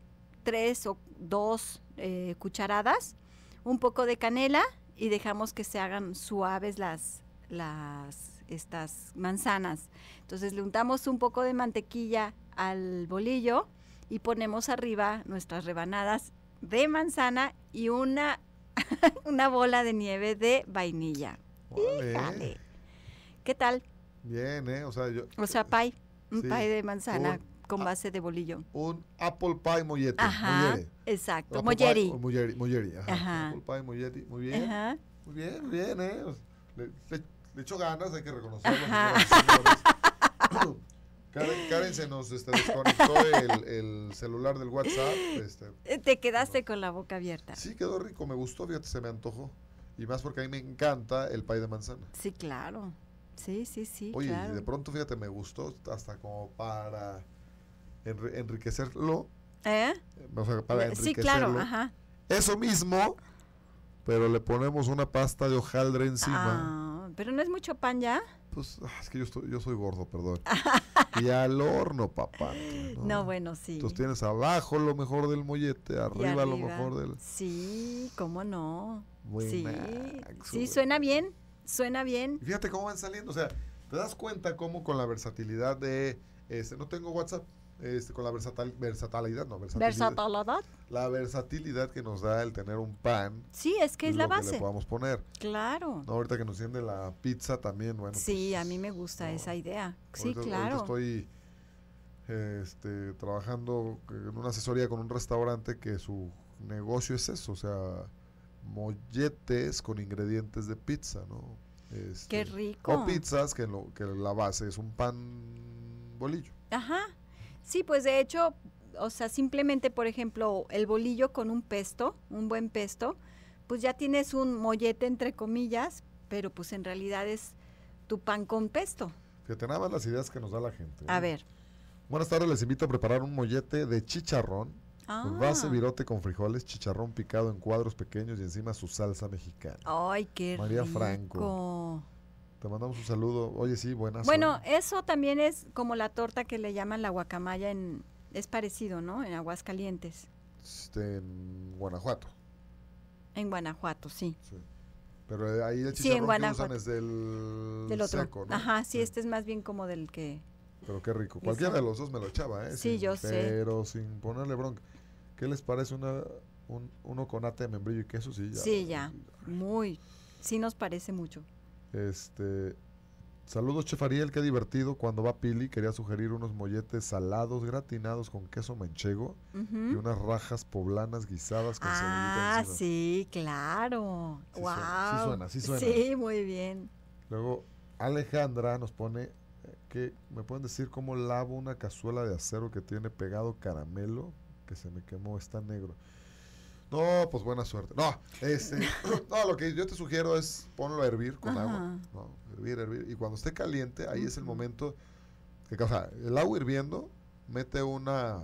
tres o dos eh, cucharadas, un poco de canela y dejamos que se hagan suaves las, las estas manzanas. Entonces le untamos un poco de mantequilla al bolillo y ponemos arriba nuestras rebanadas de manzana y una, una bola de nieve de vainilla. Eh. ¿Qué tal? Bien, ¿eh? O sea, yo, o sea eh, pie, un pie de manzana con base de bolillo. Un apple pie mollete. Ajá, exacto, molleri. Molleri, ajá. Apple pie mollete, muy bien. Muy bien, bien, ¿eh? Le, le, echo ganas, hay que reconocerlo. Karen, se nos este, desconectó el, celular del WhatsApp. Este, eh, Te quedaste con la boca abierta. Sí, quedó rico, me gustó, fíjate, se me antojó. Y más porque a mí me encanta el pie de manzana. Sí, claro. Sí, sí, sí. Oye, de pronto, fíjate, me gustó hasta como para enriquecerlo. ¿Eh? para enriquecerlo. Sí, claro, ajá. Eso mismo, pero le ponemos una pasta de hojaldre encima. Ah, pero no es mucho pan ya. Pues ah, es que yo, soy gordo, perdón. y al horno, papá. ¿no? bueno, sí. Entonces tienes abajo lo mejor del mollete, arriba, lo mejor del. Sí, cómo no. sí, sí, suena bien. Suena bien. Fíjate cómo van saliendo. O sea, te das cuenta cómo con la versatilidad de. Este, no tengo WhatsApp. Este, con la versatilidad, no, versatilidad. La versatilidad que nos da el tener un pan. Sí, es que es, la base. Que podamos poner. Claro. No, ahorita que nos tiende la pizza también, bueno. Sí, pues, a mí me gusta esa idea. Sí, claro. estoy este, trabajando en una asesoría con un restaurante que su negocio es eso, o sea, molletes con ingredientes de pizza, ¿no? Qué este, rico. O pizzas, que, lo, que la base es un pan bolillo. Ajá. Sí, pues de hecho, o sea, simplemente, por ejemplo, el bolillo con un pesto, un buen pesto, pues ya tienes un mollete entre comillas, pero pues en realidad es tu pan con pesto. te nada las ideas que nos da la gente. A ¿eh? ver. Buenas tardes, les invito a preparar un mollete de chicharrón Base ah. virote con frijoles, chicharrón picado en cuadros pequeños y encima su salsa mexicana. Ay, qué María Franco. Te mandamos un saludo. Oye, sí, buenas. Bueno, eso también es como la torta que le llaman la guacamaya en es parecido, ¿no? En Aguascalientes. Este, en Guanajuato. En Guanajuato, sí. sí. Pero eh, ahí el chicharrón que usan es del, del otro. Ajá, sí, este es más bien como del que... Pero qué rico. Cualquiera de los dos me lo echaba, ¿eh? Sí, yo sé. Pero sin ponerle bronca. ¿Qué les parece una, un, uno con ate de membrillo y queso? Sí, ya. Muy. Sí nos parece mucho. Este, saludos, Chef qué divertido. Cuando va Pili, quería sugerir unos molletes salados, gratinados con queso manchego y unas rajas poblanas guisadas con Ah, sí, claro. Sí sí suena, sí Sí, muy bien. Luego, Alejandra nos pone eh, que me pueden decir cómo lavo una cazuela de acero que tiene pegado caramelo se me quemó, está negro. No, pues buena suerte. No, este, no, lo que yo te sugiero es ponlo a hervir con agua. hervir, hervir. Y cuando esté caliente, ahí es el momento o sea, el agua hirviendo, mete una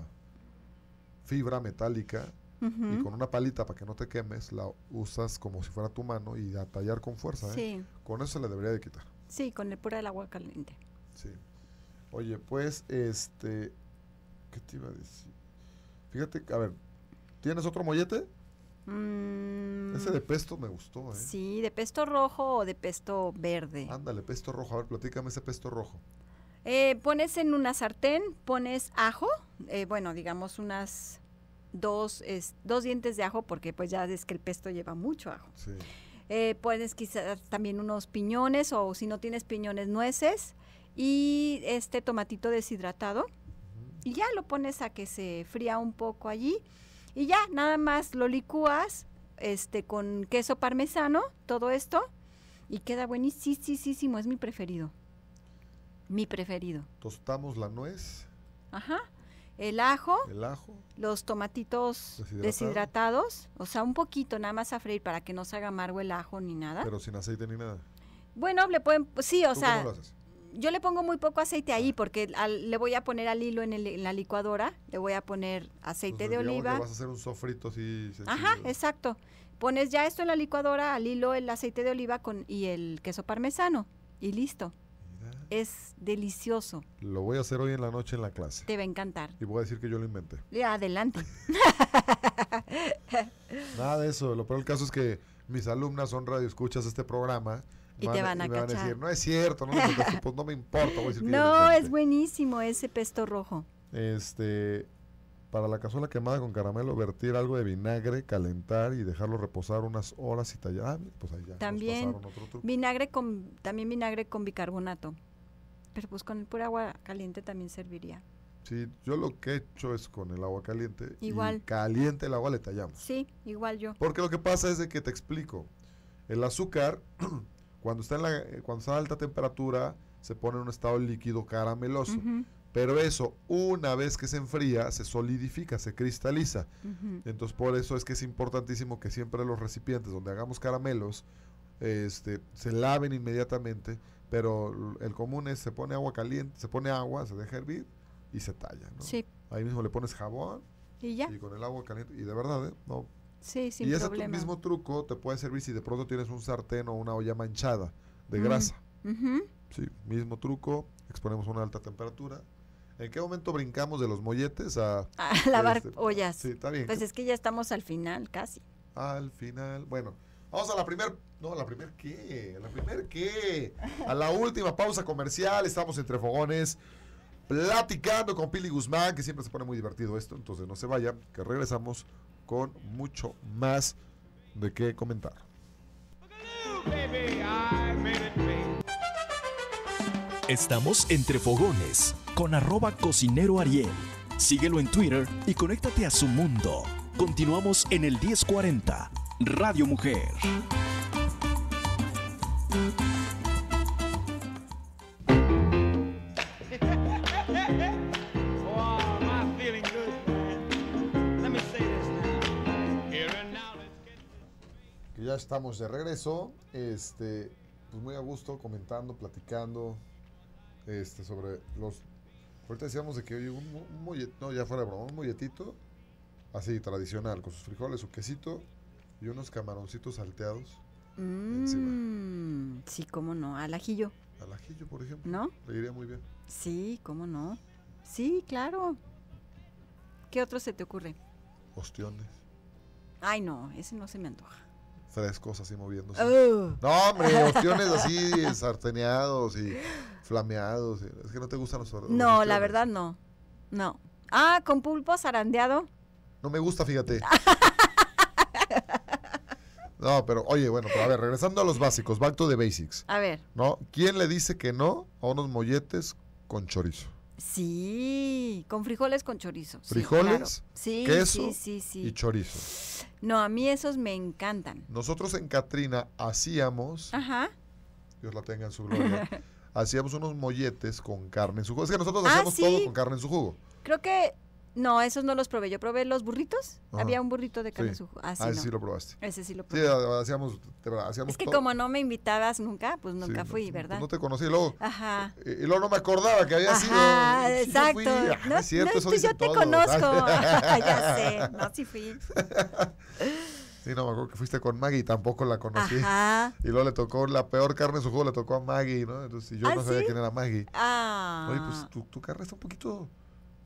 fibra metálica y con una palita para que no te quemes, la usas como si fuera tu mano y a tallar con fuerza. ¿eh? Con eso se le debería de quitar. Sí, con el pura del agua caliente. Sí. Oye, pues, este, ¿qué te iba a decir? Fíjate, a ver, ¿tienes otro mollete? Mm. Ese de pesto me gustó, ¿eh? Sí, de pesto rojo o de pesto verde. Ándale, pesto rojo. A ver, platícame ese pesto rojo. Eh, pones en una sartén, pones ajo, eh, bueno, digamos unas dos, dos dientes de ajo, porque pues ya es que el pesto lleva mucho ajo. Sí. Eh, pones quizás también unos piñones o si no tienes piñones, nueces y este tomatito deshidratado y ya lo pones a que se fría un poco allí y ya nada más lo licúas este con queso parmesano, todo esto y queda buenísimo, sí, sí, es mi preferido. Mi preferido. Tostamos la nuez. Ajá. El ajo, el ajo, los tomatitos deshidratados, o sea, un poquito nada más a freír para que no se haga amargo el ajo ni nada. Pero sin aceite ni nada. Bueno, le pueden, sí, o sea, yo le pongo muy poco aceite ahí porque le voy a poner al hilo en, la licuadora, le voy a poner aceite de oliva. Que vas a hacer un sofrito así. Ajá, exacto. Pones ya esto en la licuadora, al hilo el aceite de oliva con, y el queso parmesano y listo. Es delicioso. Lo voy a hacer hoy en la noche en la clase. Te va a encantar. Y voy a decir que yo lo inventé. adelante. Nada de eso. Lo peor del caso es que mis alumnas son radioescuchas de este programa y te van a, a decir, no es cierto, no, me, pues, no me importa. no, es buenísimo ese pesto rojo. Este, para la cazuela quemada con caramelo, vertir algo de vinagre, calentar y dejarlo reposar unas horas y tallar. Ah, pues ahí ya. También, vinagre con, también vinagre con bicarbonato. Pero pues con el pura agua caliente también serviría. Sí, yo lo que he hecho es con el agua caliente. Igual. Y caliente el agua le tallamos. Sí, igual yo. Porque lo que pasa es de que te explico. El azúcar Cuando está en la, eh, cuando está a alta temperatura, se pone en un estado líquido carameloso. Pero eso, una vez que se enfría, se solidifica, se cristaliza. Entonces, por eso es que es importantísimo que siempre los recipientes donde hagamos caramelos este, se laven inmediatamente. Pero el común es se pone agua caliente, se pone agua, se deja hervir y se talla. Ahí mismo le pones jabón ¿Y, ya? y con el agua caliente. Y de verdad, ¿eh? no, Sí, sin y ese mismo truco te puede servir si de pronto tienes un sartén o una olla manchada de mm, grasa. Sí, mismo truco, exponemos una alta temperatura. ¿En qué momento brincamos de los molletes a... lavar este, ollas. Sí, está bien. Pues es que ya estamos al final, casi. Al final, bueno. Vamos a la primer, no, a la primera qué, a la primer qué, a la última pausa comercial, estamos entre fogones, platicando con Pili Guzmán, que siempre se pone muy divertido esto, entonces no se vaya que regresamos con mucho más de qué comentar. Estamos entre fogones con arroba cocinero Ariel. Síguelo en Twitter y conéctate a su mundo. Continuamos en el 1040, Radio Mujer. estamos de regreso. Este, pues muy a gusto comentando, platicando este, sobre los. Ahorita decíamos de que hoy un, molletito, no, ya fuera de broma, un molletito así tradicional, con sus frijoles, su quesito y unos camaroncitos salteados mm, Sí, cómo no, al ajillo. por ejemplo. ¿No? Le iría muy bien. Sí, cómo no. Sí, claro. ¿Qué otro se te ocurre? Ostiones. Ay, no, ese no se me antoja cosas así moviéndose. Oh. No, hombre, opciones así sarteneados y flameados. es que no te gustan los No, la verdad no. No. Ah, con pulpo zarandeado. No me gusta, fíjate. No, pero oye, bueno, pero a ver, regresando a los básicos, back to the basics. A ver. ¿No? ¿Quién le dice que no a unos molletes con chorizo? Sí, con frijoles con chorizo. ¿Frijoles? Sí, sí sí, y chorizo. No, a mí esos me encantan. Nosotros en Catrina hacíamos, Ajá. Dios la tenga en su gloria, hacíamos unos molletes con carne en su jugo. Es que nosotros ah, hacíamos todo con carne en su jugo. Creo que no, esos no los probé. Yo probé los burritos. Había un burrito de carne sí. Ah, ah, sí, ah, ese sí lo probaste. Ese sí lo probé. Sí, hacíamos, hacíamos Es que como no me invitabas nunca, pues nunca fui, pues, ¿verdad? Pues, no te conocí. luego, Ajá. Eh, y, luego no me acordaba que había Ajá, sido. exacto. no, fui, ah, no, es cierto, no, yo te conozco. ya sé. No, sí fui. Sí, no, me acuerdo que fuiste con Maggie y tampoco la conocí. Ajá. Y luego le tocó la peor carne en su le tocó a Maggie, ¿no? Entonces, yo ¿Ah, no sabía quién era Maggie. Ah. Oye, pues tu, tu carne está un poquito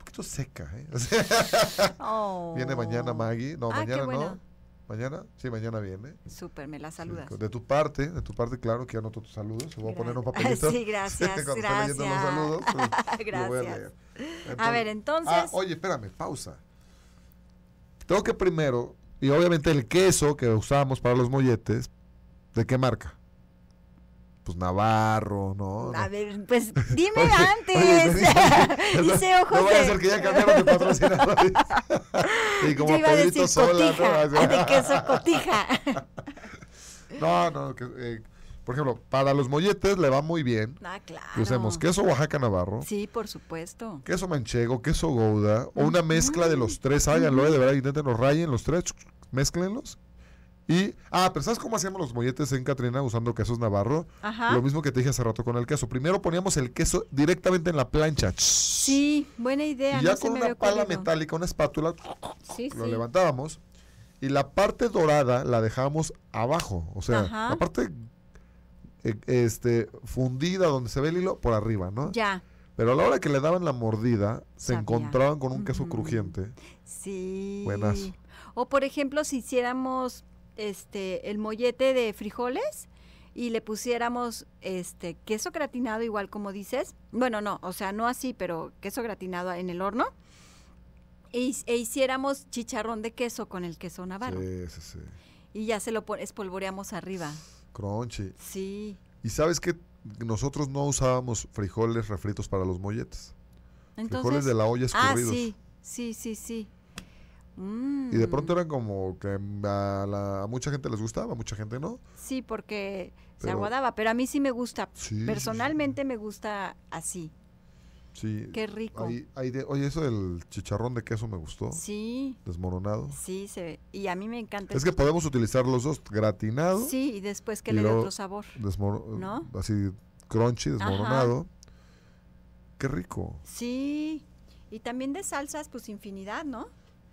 poquito seca. ¿eh? Oh. Viene mañana Maggie. No, ah, mañana no. Mañana, sí, mañana viene. Súper, me la saludas. de tu parte, de tu parte, claro que anoto tus saludos. Se voy a poner un papelito. sí, gracias, gracias. Los saludos, pues, gracias. a, ver, entonces. Ah, oye, espérame, pausa. Tengo que primero, y obviamente el queso que usamos para los molletes, ¿de qué marca? pues Navarro, ¿no? A ver, pues dime antes. Oye, ojo a hacer que ya cambiaron de patrocinador. y como a decir Sola, cotija, ¿no? de queso cotija. no, no, que, eh, por ejemplo, para los molletes le va muy bien. Ah, claro. usemos queso Oaxaca Navarro. Sí, por supuesto. Queso manchego, queso gouda, o una mezcla de los tres. Háganlo, de verdad, intenten Los rayen los tres, mezclenlos y, ah, pero ¿sabes cómo hacíamos los molletes en Catrina usando quesos navarro? Ajá. Lo mismo que te dije hace rato con el queso. Primero poníamos el queso directamente en la plancha. Sí, buena idea. Y ya con una pala metálica, una espátula, lo levantábamos. Y la parte dorada la dejábamos abajo. O sea, la parte eh, este, fundida donde se ve el hilo, por arriba, ¿no? Ya. Pero a la hora que le daban la mordida, se encontraban con un queso crujiente. Sí. Buenas. O por ejemplo, si hiciéramos este, el mollete de frijoles y le pusiéramos este queso gratinado igual como dices. Bueno, no, o sea, no así, pero queso gratinado en el horno. E, e hiciéramos chicharrón de queso con el queso navarro. Y ya se lo espolvoreamos arriba. Crunchy. Sí. ¿Y sabes que nosotros no usábamos frijoles refritos para los molletes? frijoles de la olla ah, escurridos. Ah, sí, sí, sí, sí. Mm. Y de pronto era como que a, mucha gente les gustaba, a mucha gente no. Sí, porque se aguadaba, pero a mí sí me gusta. Personalmente me gusta así. Sí. Qué rico. oye, eso del chicharrón de queso me gustó. Sí. Desmoronado. Sí, y a mí me encanta. Es que podemos utilizar los dos, gratinado. Sí, y después que le dé otro sabor. ¿No? Así crunchy, desmoronado. Qué rico. Sí. Y también de salsas, pues infinidad, ¿no?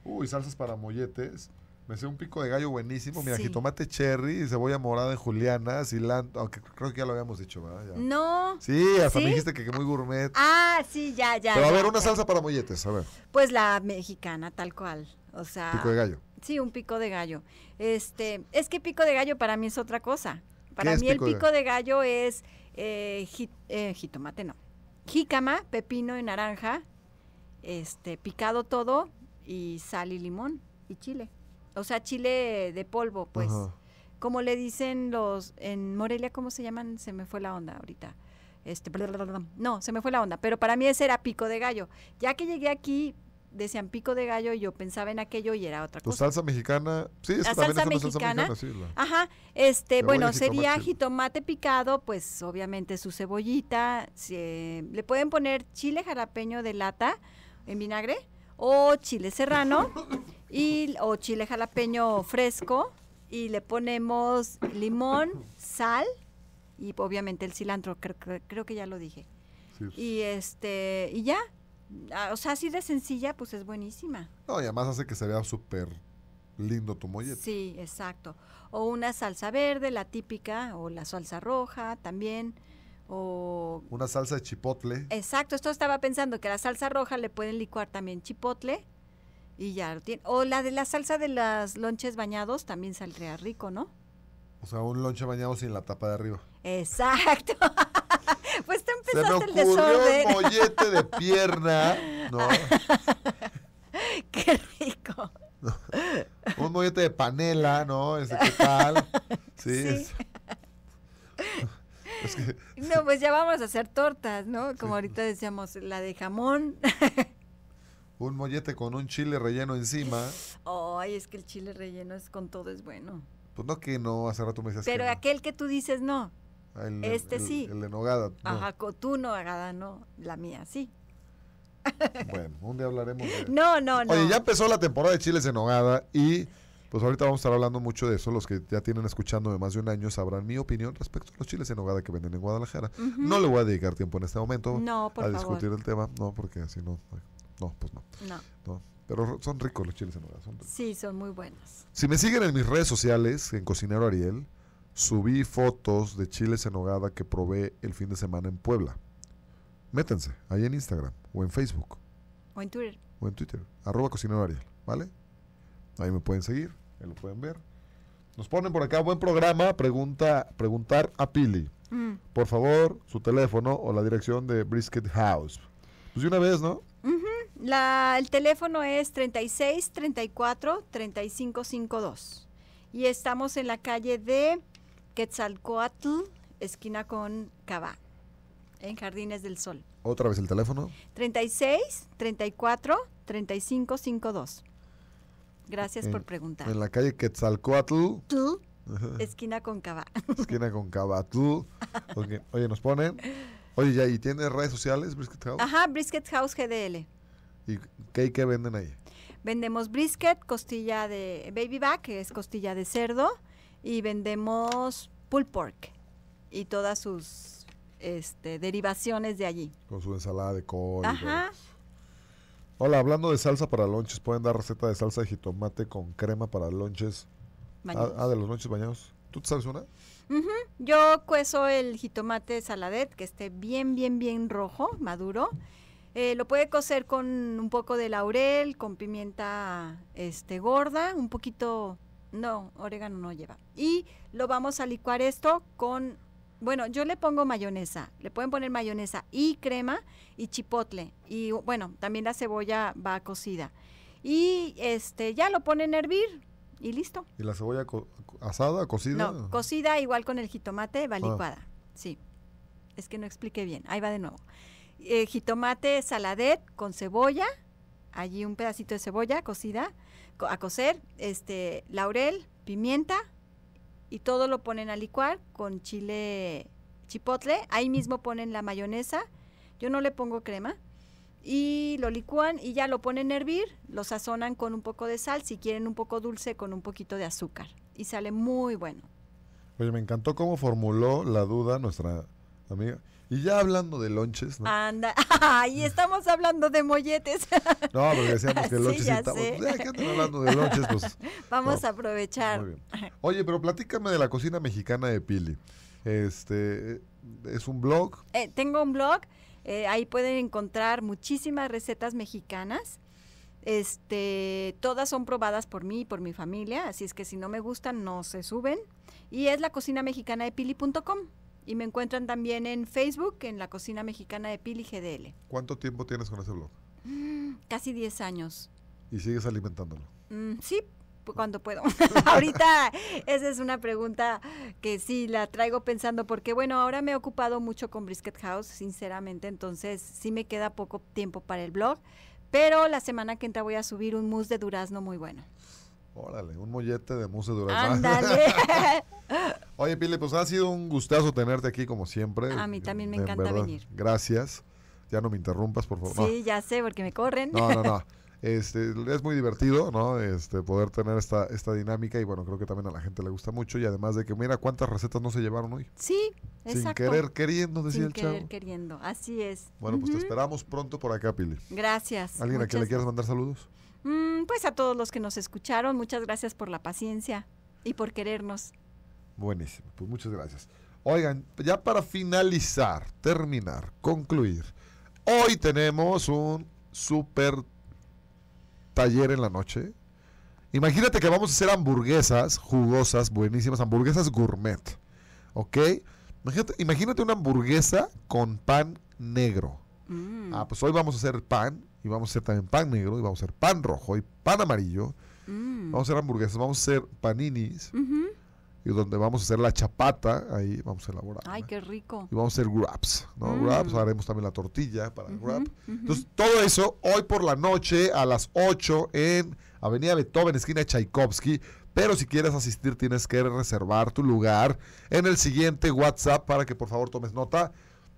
Uy, salsas para molletes. Me sé un pico de gallo buenísimo. Mira, jitomate cherry, cebolla morada de juliana, cilantro. Aunque creo que ya lo habíamos dicho, ¿verdad? No. Sí, hasta me dijiste que, muy gourmet. Ah, sí, ya, ya. Pero a ver, una salsa para molletes, a ver. Pues la mexicana, tal cual. O sea. Pico de gallo. Sí, un pico de gallo. Este, es que pico de gallo para mí es otra cosa. Para mí el pico de, gallo es eh, eh, jitomate, no. Jícama, pepino y naranja, este, picado todo, y sal y limón y chile. O sea, chile de polvo, pues. Como le dicen los en Morelia, ¿cómo se llaman? Se me fue la onda ahorita. Este, no, se me fue la onda, pero para mí ese era pico de gallo. Ya que llegué aquí, decían pico de gallo y yo pensaba en aquello y era otra cosa. Tu salsa mexicana, sí, la salsa mexicana, salsa mexicana sí, Ajá, este, bueno, sería jitomate picado, pues obviamente su cebollita, se le pueden poner chile jalapeño de lata en vinagre o chile serrano y, o chile jalapeño fresco y le ponemos limón, sal y obviamente el cilantro, creo, que ya lo dije. Pues. Y este y ya, ah, o sea, así de sencilla, pues es buenísima. No, y además hace que se vea súper lindo tu mollete. Sí, exacto. O una salsa verde, la típica, o la salsa roja también o... Una salsa de chipotle. Exacto, esto estaba pensando que la salsa roja le pueden licuar también chipotle y ya lo tiene. O la de la salsa de las lonches bañados también saldría rico, ¿no? O sea, un lonche bañado sin la tapa de arriba. Exacto. pues te Se me el desorden. un mollete de pierna. No. Qué rico. Un mollete de panela, ¿no? ¿Qué tal? Sí. No, pues ya vamos a hacer tortas, ¿no? Como ahorita decíamos, la de jamón. un mollete con un chile relleno encima. Ay, es que el chile relleno es con todo es bueno. Pues no que no, hace rato me decías Pero aquel que tú dices no. Ah, este sí. El de nogada. Ajá, tú nogada no, la mía sí. Bueno, un día hablaremos de... No, no, no. Oye, ya empezó la temporada de chiles en nogada y pues ahorita vamos a estar hablando mucho de eso. Los que ya tienen escuchando de más de un año sabrán mi opinión respecto a los chiles en hogada que venden en Guadalajara. No le voy a dedicar tiempo en este momento no, a discutir el tema. No, porque así no. No, pues no. No. Pero son ricos los chiles en hogada. Sí, son muy buenos. Si me siguen en mis redes sociales, en Cocinero Ariel, subí fotos de chiles en hogada que probé el fin de semana en Puebla. Métense ahí en Instagram o en Facebook. O en Twitter. O en Twitter. Arroba Cocinero Ariel. ¿Vale? Ahí me pueden seguir, ahí lo pueden ver. Nos ponen por acá, buen programa, pregunta, preguntar a Pili. Mm. Por favor, su teléfono o la dirección de Brisket House. Pues de una vez, ¿no? el teléfono es 36 34 35 52. Y estamos en la calle de Quetzalcoatl, esquina con Cava, en Jardines del Sol. Otra vez el teléfono. 36 34 35 52. Gracias por preguntar. En la calle Quetzalcoatl. ¿Tú? Esquina con Cava. Esquina con Cava. Tú. Oye, nos ponen. Oye, ya, ¿y tiene redes sociales Brisket House? Ajá, Brisket House GDL. ¿Y qué, venden ahí? Vendemos brisket, costilla de baby back, que es costilla de cerdo, y vendemos pulled pork y todas sus este, derivaciones de allí. Con su ensalada de col. Ajá. Hola, hablando de salsa para lonches, ¿pueden dar receta de salsa de jitomate con crema para lonches? Ah, ah de los lonches bañados. ¿Tú te sabes una? Yo cuezo el jitomate saladet, que esté bien, bien, bien rojo, maduro. Eh, lo puede cocer con un poco de laurel, con pimienta este, gorda, un poquito, no, orégano no lleva. Y lo vamos a licuar esto con bueno, yo le pongo mayonesa. Le pueden poner mayonesa y crema y chipotle. Y bueno, también la cebolla va cocida. Y este ya lo ponen a hervir y listo. ¿Y la cebolla asada, cocida? No, cocida igual con el jitomate, va ah. licuada. Sí. Es que no expliqué bien. Ahí va de nuevo. Eh, jitomate saladet con cebolla, allí un pedacito de cebolla cocida, a cocer, este laurel, pimienta, y todo lo ponen a licuar con chile chipotle. Ahí mismo ponen la mayonesa. Yo no le pongo crema. Y lo licúan y ya lo ponen a hervir. Lo sazonan con un poco de sal. Si quieren un poco dulce, con un poquito de azúcar. Y sale muy bueno. Oye, me encantó cómo formuló la duda nuestra amiga. Y ya hablando de lonches, ¿no? Anda, y estamos hablando de molletes. No, porque decíamos que lonches ya Ya hablando de lonches, pues, Vamos a aprovechar. Oye, pero platícame de la cocina mexicana de Pili. Este es un blog. Eh, tengo un blog. Eh, ahí pueden encontrar muchísimas recetas mexicanas. Este, todas son probadas por mí y por mi familia, así es que si no me gustan, no se suben. Y es la cocina mexicana de pili.com. Y me encuentran también en Facebook, en la cocina mexicana de Pili GDL. ¿Cuánto tiempo tienes con ese blog? Mm, casi 10 años. ¿Y sigues alimentándolo? Mm, sí, cuando puedo. Ahorita esa es una pregunta que sí la traigo pensando porque bueno, ahora me he ocupado mucho con Brisket House, sinceramente, entonces sí me queda poco tiempo para el blog, pero la semana que entra voy a subir un mousse de durazno muy bueno. Órale, un mollete de mousse de durazno. Ándale. Oye, Pile, pues ha sido un gustazo tenerte aquí como siempre. A mí también me encanta venir. Gracias. Ya no me interrumpas, por favor. Sí, ya sé, porque me corren. No, no, no. Este, es muy divertido, ¿no? Este, poder tener esta, esta dinámica y bueno, creo que también a la gente le gusta mucho y además de que mira cuántas recetas no se llevaron hoy. Sí, Sin querer queriendo, decía Sin el querer queriendo, así es. Bueno, pues te esperamos pronto por acá, Pili. Gracias. ¿Alguien a quien le quieras mandar saludos? Mm, pues a todos los que nos escucharon, muchas gracias por la paciencia y por querernos. Buenísimo, pues muchas gracias. Oigan, ya para finalizar, terminar, concluir, hoy tenemos un super taller en la noche. Imagínate que vamos a hacer hamburguesas jugosas, buenísimas, hamburguesas gourmet. ¿Ok? Imagínate, imagínate una hamburguesa con pan negro. Mm. Ah, pues hoy vamos a hacer pan y vamos a hacer también pan negro y vamos a hacer pan rojo y pan amarillo. Mm. Vamos a hacer hamburguesas, vamos a hacer paninis y donde vamos a hacer la chapata, ahí vamos a elaborar. Ay, qué rico. Y vamos a hacer wraps, ¿no? Mm. haremos también la tortilla para el wrap. Entonces, todo eso hoy por la noche a las 8 en Avenida Beethoven, esquina de Tchaikovsky. Pero si quieres asistir, tienes que reservar tu lugar en el siguiente WhatsApp para que por favor tomes nota.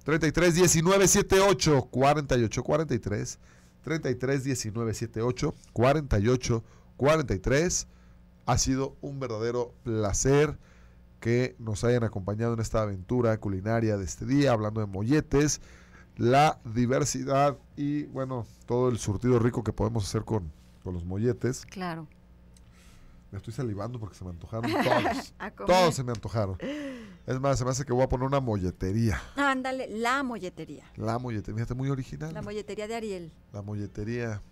33 19 78 48 43 33 19 78 48 43 ha sido un verdadero placer que nos hayan acompañado en esta aventura culinaria de este día, hablando de molletes, la diversidad y, bueno, todo el surtido rico que podemos hacer con, los molletes. Claro. Me estoy salivando porque se me antojaron todos. todos se me antojaron. Es más, se me hace que voy a poner una molletería. Ándale, la molletería. La molletería, fíjate, muy original. La molletería de Ariel. La molletería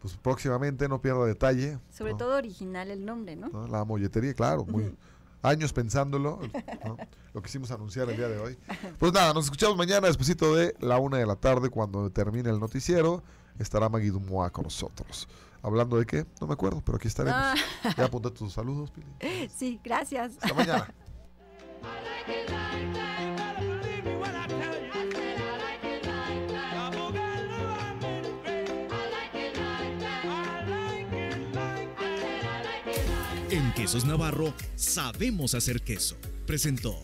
pues próximamente no pierda detalle. Sobre todo original el nombre, ¿no? La molletería, claro, muy años pensándolo, ¿no? lo quisimos anunciar el día de hoy. Pues nada, nos escuchamos mañana despacito de la una de la tarde cuando termine el noticiero. Estará Magui Dumois con nosotros. ¿Hablando de qué? No me acuerdo, pero aquí estaremos. Ah. Ya tus saludos, Pili. Sí, gracias. Hasta mañana. Navarro sabemos hacer queso. Presentó.